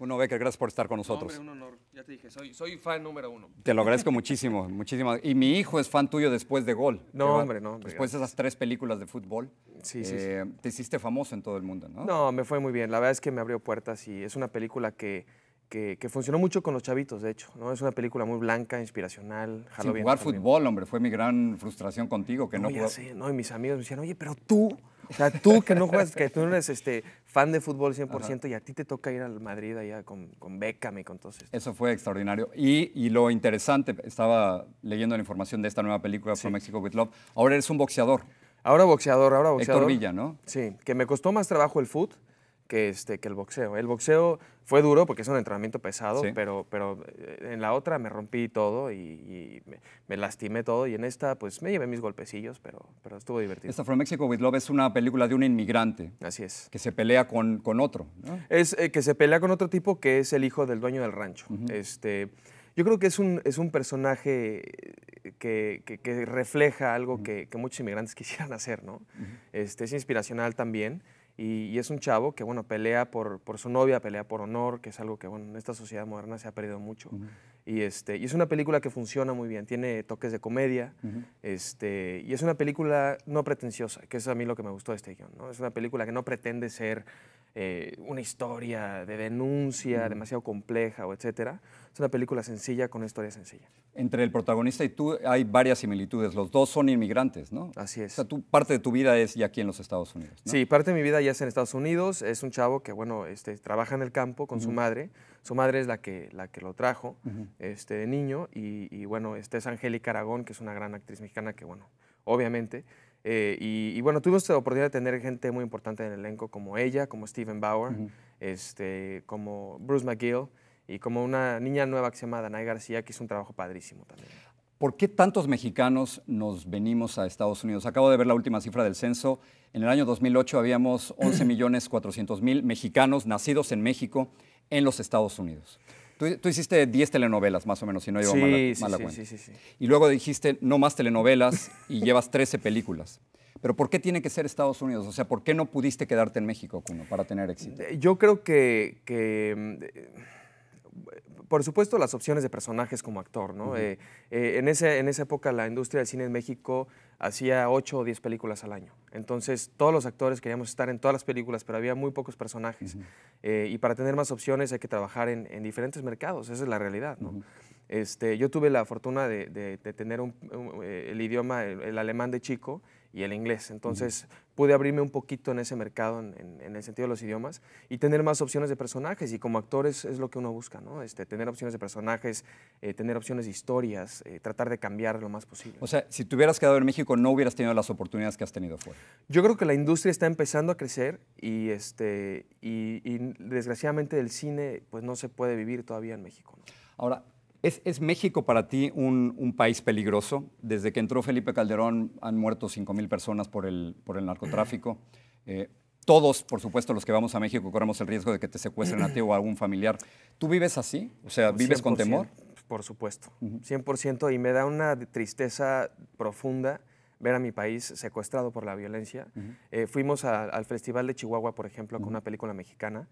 Uno, Becker, gracias por estar con nosotros. No, un honor, ya te dije, soy, fan número uno. Te lo agradezco muchísimo, muchísimo. Y mi hijo es fan tuyo después de Gol. No, hombre, no. después de esas tres películas de fútbol, eh, sí, te hiciste famoso en todo el mundo, ¿no? No, me fue muy bien. La verdad es que me abrió puertas y es una película que, que, funcionó mucho con los chavitos, de hecho. ¿no? Es una película muy blanca, inspiracional. Sin jugar fútbol, hombre, fue mi gran frustración contigo que no, no, y mis amigos me decían, oye, pero tú o sea, tú que no juegas, que tú no eres este, fan de fútbol 100% y a ti te toca ir al Madrid allá con, con Beckham y con todo esto. Eso fue extraordinario. Y, lo interesante, estaba leyendo la información de esta nueva película, sí. From Mexico with Love, ahora eres un boxeador. Ahora boxeador, ahora boxeador. Héctor ¿no? Sí, que me costó más trabajo el fútbol, este, que, el boxeo. El boxeo fue duro porque es un entrenamiento pesado, pero, pero eh, en la otra me rompí todo y, me, lastimé todo y en esta pues me llevé mis golpecillos, pero, pero estuvo divertido. Esta From Mexico with Love es una película de un inmigrante. Así es. Que se pelea con, con otro. Es eh, que se pelea con otro tipo que es el hijo del dueño del rancho. este, yo creo que es un, es un personaje eh, que, refleja algo que, muchos inmigrantes quisieran hacer, ¿no? este, es inspiracional también. Y, es un chavo que, bueno, pelea por, por, su novia, pelea por honor, que es algo que, bueno, en esta sociedad moderna se ha perdido mucho. Y, este, y es una película que funciona muy bien, tiene toques de comedia, este, y es una película no pretenciosa, que es a mí lo que me gustó de este guión. ¿no? Es una película que no pretende ser eh, una historia de denuncia demasiado compleja o etcétera. Es una película sencilla con una historia sencilla. Entre el protagonista y tú hay varias similitudes. Los dos son inmigrantes, ¿no? Así es. O sea, parte de tu vida es ya aquí en los Estados Unidos. Sí, parte de mi vida ya es en Estados Unidos. Es un chavo que, bueno, este, trabaja en el campo con su madre su madre es la que, la que lo trajo este, de niño y, bueno, este es Angélica Aragón, que es una gran actriz mexicana que, bueno, obviamente. Eh, y, bueno, tuvimos la oportunidad de tener gente muy importante en el elenco, como ella, como Steven Bauer, este, como Bruce McGill y como una niña nueva que se llama Danay García, que es un trabajo padrísimo también. ¿Por qué tantos mexicanos nos venimos a Estados Unidos? Acabo de ver la última cifra del censo. En el año 2008 habíamos 11.400.000 mexicanos nacidos en México en los Estados Unidos. Tú, hiciste 10 telenovelas, más o menos, si no llevo mal mala, cuenta. sí, Sí, sí, Y luego dijiste, no más telenovelas y llevas 13 películas. Pero ¿por qué tiene que ser Estados Unidos? O sea, ¿por qué no pudiste quedarte en México, Cuno, para tener éxito? Eh, yo creo que... que mm, por supuesto, las opciones de personajes como actor, ¿no? Eh, eh, en, esa época la industria del cine en México hacía 8 o 10 películas al año. Entonces, todos los actores queríamos estar en todas las películas, pero había muy pocos personajes. Eh, y para tener más opciones hay que trabajar en, diferentes mercados, esa es la realidad, este, yo tuve la fortuna de, tener el idioma, el alemán de chico, y el inglés. Entonces pude abrirme un poquito en ese mercado, en, el sentido de los idiomas, y tener más opciones de personajes. Y como actores es lo que uno busca, ¿no? Este, tener opciones de personajes, eh, tener opciones de historias, eh, tratar de cambiar lo más posible. O sea, si te hubieras quedado en México, no hubieras tenido las oportunidades que has tenido fuera. Yo creo que la industria está empezando a crecer y, este, desgraciadamente el cine pues no se puede vivir todavía en México. Ahora, ¿Es, México para ti un, país peligroso? Desde que entró Felipe Calderón han muerto 5.000 personas por el, narcotráfico. Eh, todos, por supuesto, los que vamos a México corremos el riesgo de que te secuestren a ti o a algún familiar. ¿Tú vives así? O sea, ¿vives con temor? Por supuesto, 100%. Y me da una tristeza profunda ver a mi país secuestrado por la violencia. Eh, fuimos al Festival de Chihuahua, por ejemplo, con una película mexicana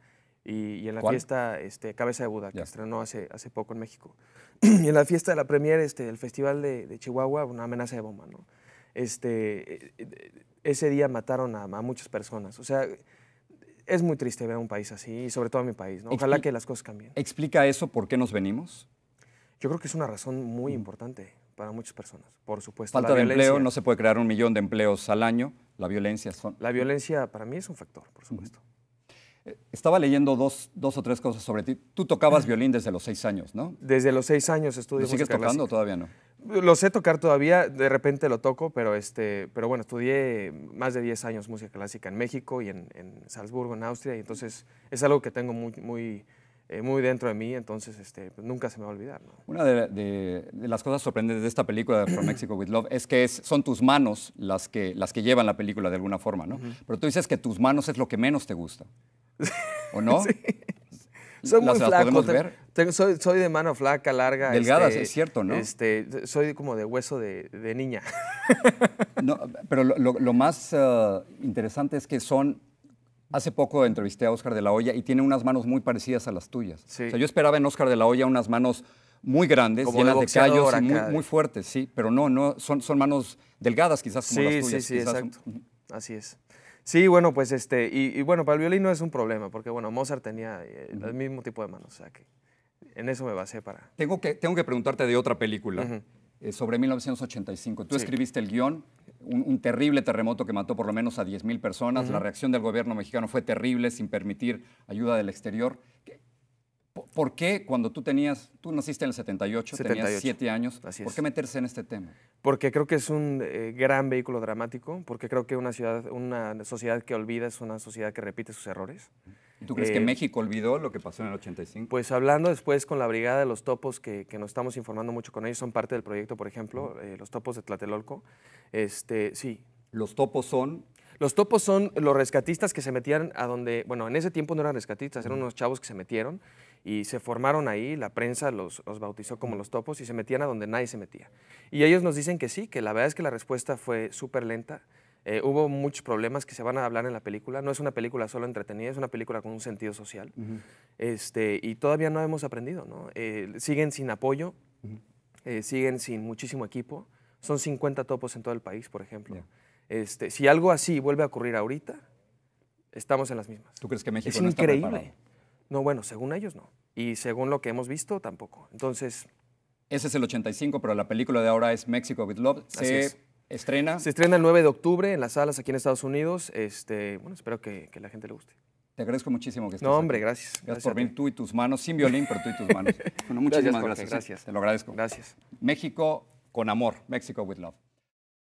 y, en la fiesta este, Cabeza de Buda, que estrenó hace, hace poco en México. y en la fiesta de la premier, este, el Festival de, Chihuahua, una amenaza de bomba, ¿no? Este, e, e, ese día mataron a, muchas personas. O sea, es muy triste ver a un país así, y sobre todo mi país. Ojalá que las cosas cambien. ¿Explica eso por qué nos venimos? Yo creo que es una razón muy mm. importante para muchas personas, por supuesto. Falta de empleo, no se puede crear un millón de empleos al año. La violencia son... La violencia para mí es un factor, por supuesto. Estaba leyendo dos, dos o tres cosas sobre ti. Tú tocabas violín desde los seis años, ¿no? Desde los seis años estudié. ¿Lo sigues tocando o todavía no? Lo sé tocar todavía, de repente lo toco, pero, este, pero bueno, estudié más de 10 años música clásica en México y en, Salzburgo, en Austria, y entonces es algo que tengo muy, muy, eh, muy dentro de mí, entonces este, pues, nunca se me va a olvidar. Una de, las cosas sorprendentes de esta película de From Mexico with Love es que es, son tus manos las que, las que llevan la película de alguna forma, ¿no? Pero tú dices que tus manos es lo que menos te gusta. ¿O no? Soy muy soy, de mano flaca, larga. Delgadas, este, es cierto, ¿no? Este, soy como de hueso de, niña. pero lo, más eh, interesante es que son Hace poco entrevisté a Oscar de la Hoya y tiene unas manos muy parecidas a las tuyas. yo esperaba en Oscar de la Hoya unas manos muy grandes, llenas de, callos y muy, fuertes, sí, pero no, no, son, manos delgadas quizás como las tuyas. Sí, sí, exacto. Así es. Sí, bueno, pues este, y, bueno, para el violín no es un problema, porque bueno, Mozart tenía eh, el mismo tipo de manos, o sea que en eso me basé para... Tengo que, tengo que preguntarte de otra película, eh, sobre 1985. Tú escribiste el guión, un, terrible terremoto que mató por lo menos a 10.000 personas, la reacción del gobierno mexicano fue terrible, sin permitir ayuda del exterior. ¿Por qué cuando tú tenías, tú naciste en el 78, tenías 7 años, ¿por qué meterse en este tema? Porque creo que es un eh, gran vehículo dramático, porque creo que una, ciudad, una sociedad que olvida es una sociedad que repite sus errores. ¿Tú crees que eh, México olvidó lo que pasó en el 85? Pues hablando después con la Brigada de los Topos, que, nos estamos informando mucho con ellos, son parte del proyecto, por ejemplo, eh, los Topos de Tlatelolco, este, sí. Los topos son los topos son los rescatistas que se metían a donde, bueno, en ese tiempo no eran rescatistas, eran unos chavos que se metieron y se formaron ahí, la prensa los, los, bautizó como los topos y se metían a donde nadie se metía. Y ellos nos dicen que sí, que la verdad es que la respuesta fue súper lenta. Eh, hubo muchos problemas que se van a hablar en la película. No es una película solo entretenida, es una película con un sentido social. este, y todavía no hemos aprendido, ¿no? Eh, siguen sin apoyo, eh, siguen sin muchísimo equipo. Son 50 topos en todo el país, por ejemplo. Este, si algo así vuelve a ocurrir ahorita, estamos en las mismas. ¿Tú crees que México es no increíble. preparado? No, bueno, según ellos no. Y según lo que hemos visto, tampoco. Entonces... Ese es el 85, pero la película de ahora es México with Love. Se es. estrena. Se estrena el 9 de octubre en las salas aquí en Estados Unidos. Este, bueno, espero que, la gente le guste. Te agradezco muchísimo que estés. No, hombre, gracias. Gracias, por venir tú y tus manos, sin violín, pero tú y tus manos. bueno, muchísimas gracias. Te lo agradezco. Gracias. México con amor, México with love.